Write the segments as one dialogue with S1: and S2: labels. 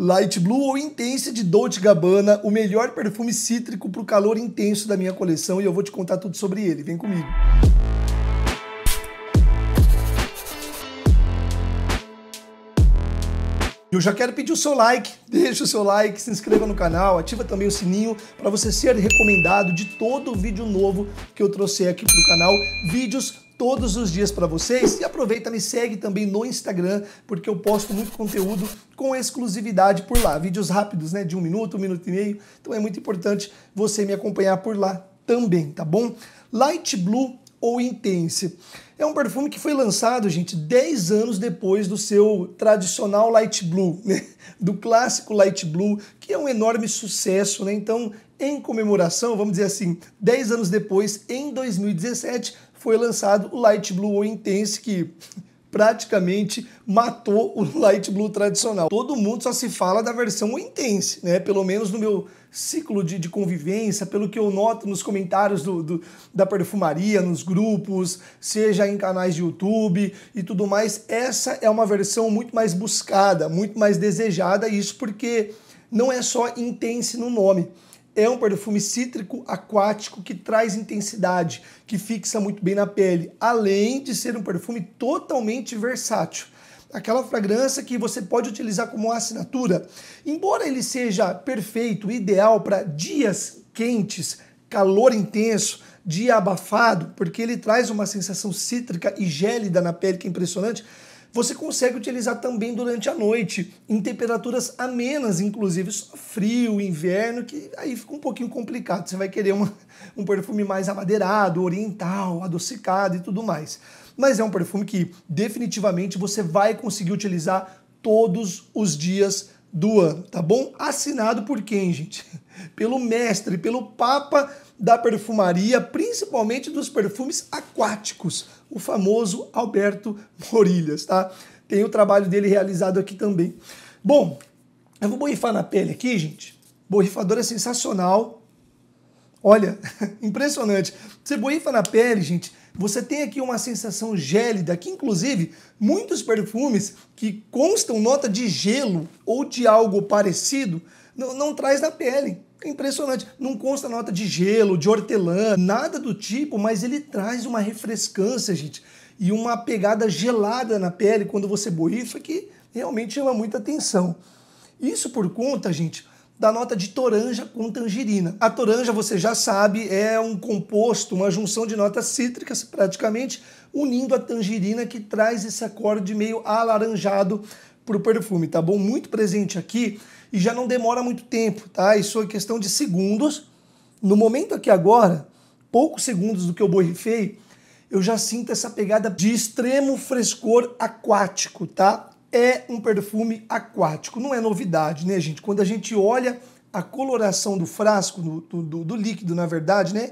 S1: Light Blue ou Intense de Dolce Gabbana, o melhor perfume cítrico para o calor intenso da minha coleção e eu vou te contar tudo sobre ele. Vem comigo. Eu já quero pedir o seu like, deixa o seu like, se inscreva no canal, ativa também o sininho para você ser recomendado de todo vídeo novo que eu trouxe aqui para o canal, vídeos todos os dias para vocês. E aproveita, me segue também no Instagram, porque eu posto muito conteúdo com exclusividade por lá. Vídeos rápidos, né? De um minuto, um minuto e meio. Então é muito importante você me acompanhar por lá também, tá bom? Light Blue ou Intense. É um perfume que foi lançado, gente, 10 anos depois do seu tradicional Light Blue, né? do clássico Light Blue, que é um enorme sucesso, né? Então, em comemoração, vamos dizer assim, 10 anos depois, em 2017, foi lançado o Light Blue ou Intense, que praticamente matou o Light Blue tradicional. Todo mundo só se fala da versão Intense, né? Pelo menos no meu ciclo de, de convivência, pelo que eu noto nos comentários do, do, da perfumaria, nos grupos, seja em canais de YouTube e tudo mais, essa é uma versão muito mais buscada, muito mais desejada, isso porque não é só Intense no nome é um perfume cítrico aquático que traz intensidade, que fixa muito bem na pele, além de ser um perfume totalmente versátil. Aquela fragrância que você pode utilizar como assinatura. Embora ele seja perfeito, ideal para dias quentes, calor intenso, dia abafado, porque ele traz uma sensação cítrica e gélida na pele que é impressionante, você consegue utilizar também durante a noite, em temperaturas amenas, inclusive só frio, inverno, que aí fica um pouquinho complicado. Você vai querer uma, um perfume mais amadeirado, oriental, adocicado e tudo mais. Mas é um perfume que definitivamente você vai conseguir utilizar todos os dias do ano, tá bom? Assinado por quem, gente? Pelo mestre, pelo Papa da perfumaria, principalmente dos perfumes aquáticos, o famoso Alberto Morilhas, tá? Tem o trabalho dele realizado aqui também. Bom, eu vou borrifar na pele aqui, gente. Borrifador é sensacional. Olha, impressionante. Você borrifa na pele, gente, você tem aqui uma sensação gélida, que inclusive muitos perfumes que constam nota de gelo ou de algo parecido não, não traz na pele. É impressionante. Não consta nota de gelo, de hortelã, nada do tipo, mas ele traz uma refrescância, gente, e uma pegada gelada na pele quando você borrifa que realmente chama muita atenção. Isso por conta, gente, da nota de toranja com tangerina. A toranja, você já sabe, é um composto, uma junção de notas cítricas, praticamente, unindo a tangerina que traz esse acorde meio alaranjado para o perfume, tá bom? Muito presente aqui e já não demora muito tempo, tá? Isso é questão de segundos. No momento aqui agora, poucos segundos do que eu borrifei, eu já sinto essa pegada de extremo frescor aquático, tá? É um perfume aquático, não é novidade, né, gente? Quando a gente olha a coloração do frasco, do, do, do líquido, na verdade, né?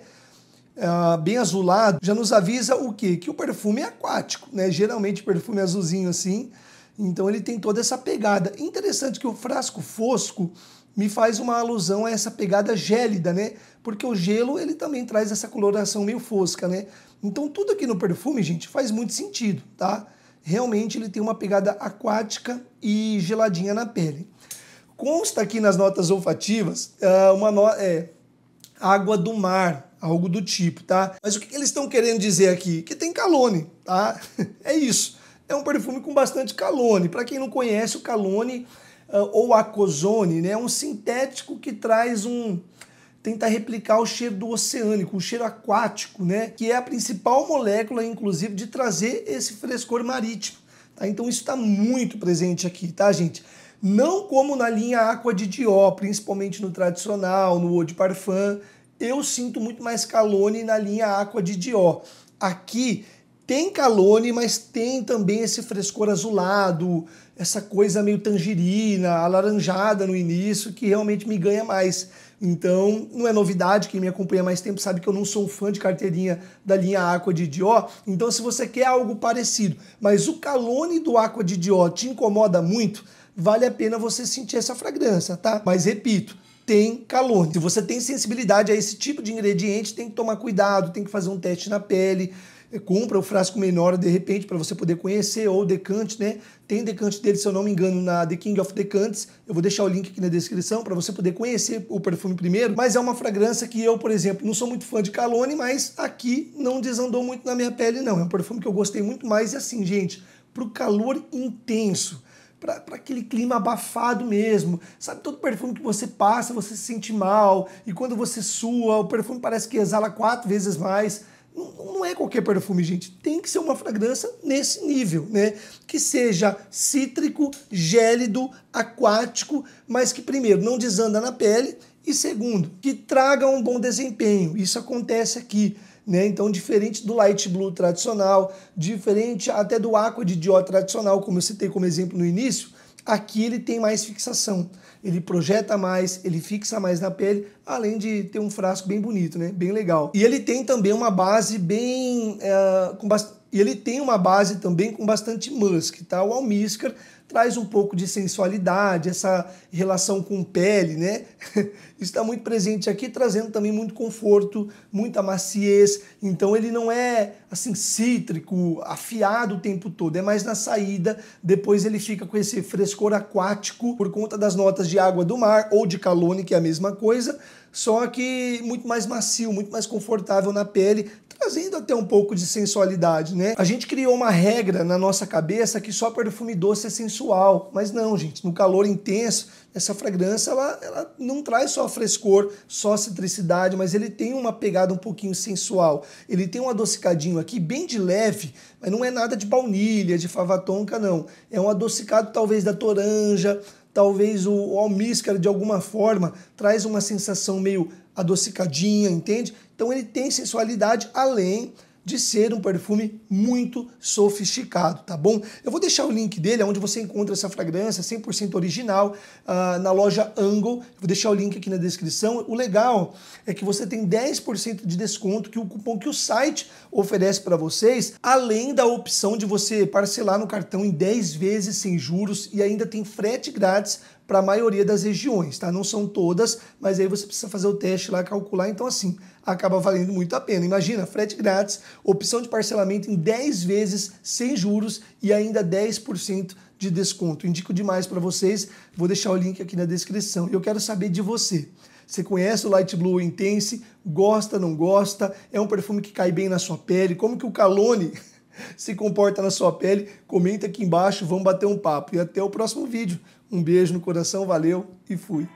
S1: Uh, bem azulado, já nos avisa o quê? Que o perfume é aquático, né? Geralmente perfume azulzinho assim então ele tem toda essa pegada. Interessante que o frasco fosco me faz uma alusão a essa pegada gélida, né? Porque o gelo ele também traz essa coloração meio fosca, né? Então tudo aqui no perfume, gente, faz muito sentido, tá? Realmente ele tem uma pegada aquática e geladinha na pele. Consta aqui nas notas olfativas é, uma no... é, água do mar, algo do tipo, tá? Mas o que eles estão querendo dizer aqui? Que tem calone, tá? É isso. É um perfume com bastante calone. Para quem não conhece, o calone uh, ou acozone né, é um sintético que traz um, tenta replicar o cheiro do oceânico, o cheiro aquático, né? Que é a principal molécula, inclusive, de trazer esse frescor marítimo. Tá? Então isso está muito presente aqui, tá, gente? Não como na linha Aqua de Dior, principalmente no tradicional, no Eau de Parfum. Eu sinto muito mais calone na linha Aqua de Dior. Aqui tem calone, mas tem também esse frescor azulado, essa coisa meio tangerina, alaranjada no início, que realmente me ganha mais. Então, não é novidade, quem me acompanha mais tempo sabe que eu não sou um fã de carteirinha da linha Aqua de Dior. Então, se você quer algo parecido, mas o calone do Aqua de Dior te incomoda muito, vale a pena você sentir essa fragrância, tá? Mas repito, tem calone. Se você tem sensibilidade a esse tipo de ingrediente, tem que tomar cuidado, tem que fazer um teste na pele compra o frasco menor de repente para você poder conhecer, ou o decante, né? Tem decante dele, se eu não me engano, na The King of Decantes. Eu vou deixar o link aqui na descrição para você poder conhecer o perfume primeiro. Mas é uma fragrância que eu, por exemplo, não sou muito fã de Calone, mas aqui não desandou muito na minha pele, não. É um perfume que eu gostei muito mais. E assim, gente, para o calor intenso, para aquele clima abafado mesmo. Sabe, todo perfume que você passa, você se sente mal. E quando você sua, o perfume parece que exala quatro vezes mais. Não, é qualquer perfume, gente. Tem que ser uma fragrância nesse nível, né? Que seja cítrico, gélido, aquático, mas que, primeiro, não desanda na pele e, segundo, que traga um bom desempenho. Isso acontece aqui. Né? Então, diferente do light blue tradicional, diferente até do aqua de Dior tradicional, como eu citei como exemplo no início, Aqui ele tem mais fixação, ele projeta mais, ele fixa mais na pele, além de ter um frasco bem bonito, né? Bem legal. E ele tem também uma base bem. Eh, com bastante e ele tem uma base também com bastante musk, tá? O almíscar traz um pouco de sensualidade, essa relação com pele, né? Está muito presente aqui, trazendo também muito conforto, muita maciez. Então ele não é assim cítrico, afiado o tempo todo, é mais na saída. Depois ele fica com esse frescor aquático por conta das notas de água do mar ou de calone, que é a mesma coisa, só que muito mais macio, muito mais confortável na pele, trazendo até um pouco de sensualidade, né? né? A gente criou uma regra na nossa cabeça que só perfume doce é sensual, mas não, gente, no calor intenso, essa fragrância ela, ela não traz só frescor, só citricidade, mas ele tem uma pegada um pouquinho sensual. Ele tem um adocicadinho aqui bem de leve, mas não é nada de baunilha, de fava tonka não. É um adocicado talvez da toranja, talvez o, o almíscar de alguma forma traz uma sensação meio adocicadinha, entende? Então ele tem sensualidade além de ser um perfume muito sofisticado, tá bom? Eu vou deixar o link dele, onde você encontra essa fragrância 100% original, uh, na loja Angle. vou deixar o link aqui na descrição. O legal é que você tem 10% de desconto, que o cupom que o site oferece para vocês, além da opção de você parcelar no cartão em 10 vezes sem juros e ainda tem frete grátis para a maioria das regiões, tá? Não são todas, mas aí você precisa fazer o teste lá, calcular. Então, assim, acaba valendo muito a pena. Imagina, frete grátis, opção de parcelamento em 10 vezes sem juros e ainda 10% de desconto. Indico demais para vocês. Vou deixar o link aqui na descrição. E Eu quero saber de você. Você conhece o Light Blue Intense? Gosta, não gosta? É um perfume que cai bem na sua pele? Como que o Calone se comporta na sua pele, comenta aqui embaixo, vamos bater um papo. E até o próximo vídeo. Um beijo no coração, valeu e fui.